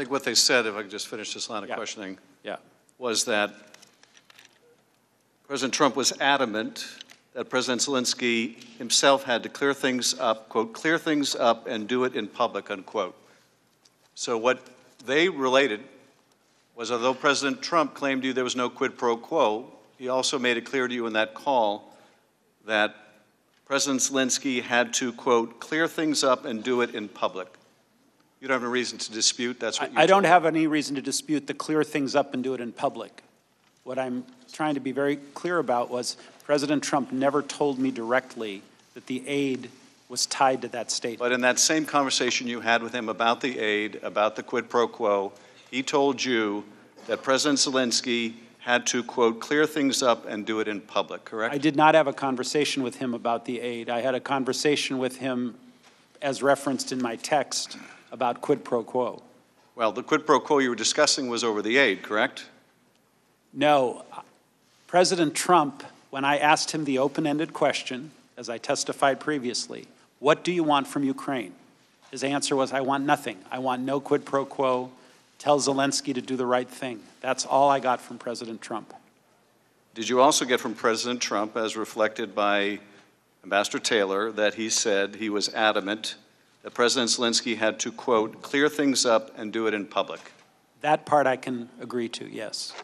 think what they said, if I could just finish this line of Yeah. questioning, Yeah. was that President Trump was adamant that President Zelensky himself had to clear things up, quote, clear things up and do it in public, unquote. So what they related was although President Trump claimed to you there was no quid pro quo, he also made it clear to you in that call that President Zelensky had to, quote, clear things up and do it in public. You don't have a reason to dispute, that's what you I don't have any reason to dispute the clear things up and do it in public. What I'm trying to be very clear about was President Trump never told me directly that the aid was tied to that statement. But in that same conversation you had with him about the aid, about the quid pro quo, he told you that President Zelensky had to, quote, clear things up and do it in public, correct? I did not have a conversation with him about the aid. I had a conversation with him as referenced in my text about quid pro quo. Well, the quid pro quo you were discussing was over the aid, correct? No. President Trump, when I asked him the open ended question, as I testified previously, what do you want from Ukraine? His answer was, I want nothing. I want no quid pro quo. Tell Zelensky to do the right thing. That's all I got from President Trump. Did you also get from President Trump, as reflected by Ambassador Taylor, that he said he was adamant that President Zelensky had to, quote, clear things up and do it in public. That part I can agree to, yes.